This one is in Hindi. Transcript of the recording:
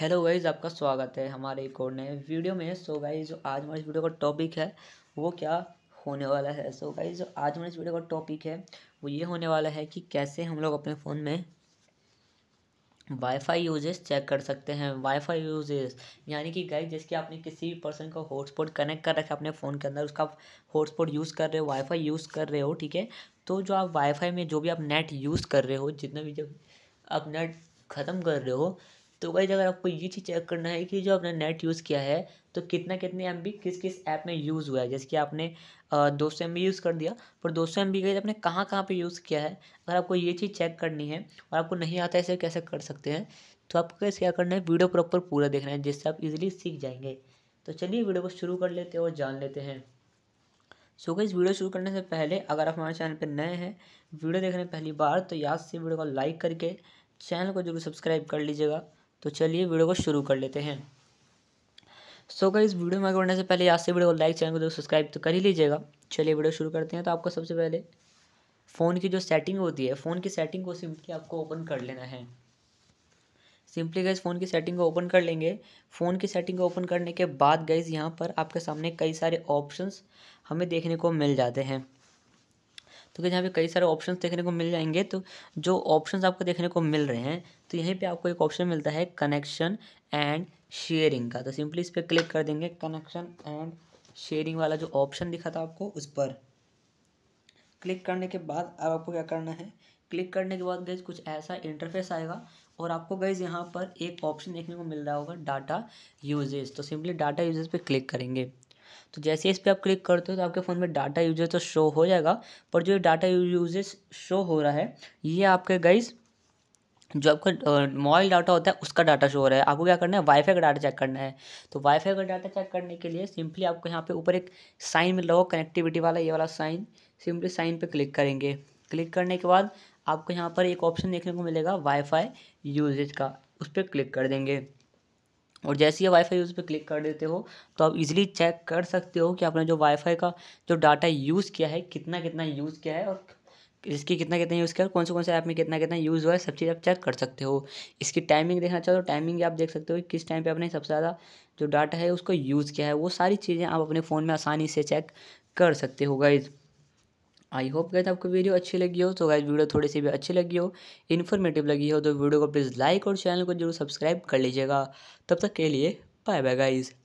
हेलो गाइज आपका स्वागत है हमारे एक और नए वीडियो में सो गाइज गाइज आज हमारे इस वीडियो का टॉपिक है वो क्या होने वाला है सो गाइज गाइज आज हमारे इस वीडियो का टॉपिक है वो ये होने वाला है कि कैसे हम लोग अपने फ़ोन में वाईफाई यूजेस चेक कर सकते हैं वाईफाई यूजेस यानी कि गाइज जैसे कि आपने किसी भी पर्सन का हॉटस्पॉट कनेक्ट कर रखा अपने फ़ोन के अंदर उसका हॉटस्पॉट यूज़ कर रहे हो वाईफाई यूज़ कर रहे हो ठीक है तो जो आप वाईफाई में जो भी आप नेट यूज़ कर रहे हो जितना भी जब आप नेट ख़त्म कर रहे हो तो वही अगर आपको ये चीज़ चेक करना है कि जो आपने नेट यूज़ किया है तो कितना कितने एम किस किस ऐप में यूज़ हुआ है जैसे कि आपने दो सौ एम यूज़ कर दिया पर दो सौ एम बी आपने कहाँ कहाँ पे यूज़ किया है अगर आपको ये चीज़ चेक करनी है और आपको नहीं आता है इसे कैसे कर सकते हैं तो आपको कैसे क्या करना है वीडियो प्रॉपर पूरा देखना है जिससे आप इजीली सीख जाएंगे तो चलिए वीडियो को शुरू कर लेते हैं और जान लेते हैं सो so, इस वीडियो शुरू करने से पहले अगर आप हमारे चैनल पर नए हैं वीडियो देख रहे हैं पहली बार तो याद से वीडियो को लाइक करके चैनल को जरूर सब्सक्राइब कर लीजिएगा तो चलिए वीडियो को शुरू कर लेते हैं सो so, इस वीडियो में आगे बढ़ने से पहले आज से वीडियो को लाइक चैनल को सब्सक्राइब तो कर ही लीजिएगा चलिए वीडियो शुरू करते हैं तो आपको सबसे पहले फ़ोन की जो सेटिंग होती है फ़ोन की सेटिंग को सिंपली आपको ओपन कर लेना है सिंपली गैस फ़ोन की सेटिंग को ओपन कर लेंगे फ़ोन की सेटिंग को ओपन करने के बाद गैस यहाँ पर आपके सामने कई सारे ऑप्शंस हमें देखने को मिल जाते हैं तो यहाँ पे कई सारे ऑप्शंस देखने को मिल जाएंगे तो जो ऑप्शंस आपको देखने को मिल रहे हैं तो यहीं पे आपको एक ऑप्शन मिलता है कनेक्शन एंड शेयरिंग का तो सिंपली इस पर क्लिक कर देंगे कनेक्शन एंड शेयरिंग वाला जो ऑप्शन दिखा था आपको उस पर क्लिक करने के बाद अब आपको क्या करना है क्लिक करने के बाद गैस कुछ ऐसा इंटरफेस आएगा और आपको गैस यहाँ पर एक ऑप्शन देखने को मिल रहा होगा डाटा यूजेज तो सिंपली डाटा यूजेज पे क्लिक करेंगे तो जैसे इस पर आप क्लिक करते हो तो आपके फ़ोन में डाटा यूजेज तो शो हो जाएगा पर जो डाटा यूजेज शो हो रहा है ये आपके गाइज़ जो आपका मोबाइल डाटा होता है उसका डाटा शो हो रहा है आपको क्या करना है वाईफाई का डाटा चेक करना है तो वाईफाई का डाटा चेक करने के लिए सिंपली आपको यहाँ पे ऊपर एक साइन मिल रहा होगा कनेक्टिविटी वाला ये वाला साइन सिंपली साइन पे क्लिक करेंगे क्लिक करने के बाद आपको यहाँ पर एक ऑप्शन देखने को मिलेगा वाईफाई यूजेज का उस पर क्लिक कर देंगे और जैसे ही वाईफाई यूज़ पे क्लिक कर देते हो तो आप इजीली चेक कर सकते हो कि आपने जो वाईफाई का जो डाटा यूज़ किया है कितना कितना यूज़ किया है और इसकी कितना कितना यूज़ किया और कौन से कौन से ऐप में कितना कितना यूज़ हुआ है सब चीज़ आप चेक कर सकते हो इसकी टाइमिंग देखना चाहो तो टाइमिंग आप देख सकते हो कि किस टाइम पर आपने सबसे ज़्यादा जो डाटा है उसको यूज़ किया है वो सारी चीज़ें आप अपने फ़ोन में आसानी से चेक कर सकते हो गाइज़ आई होप गए आपको वीडियो अच्छी लगी हो तो गाइज वीडियो थोड़ी सी भी अच्छी लगी हो इन्फॉर्मेटिव लगी हो तो वीडियो को प्लीज़ लाइक और चैनल को जरूर सब्सक्राइब कर लीजिएगा तब तक के लिए बाय बाय गाइज़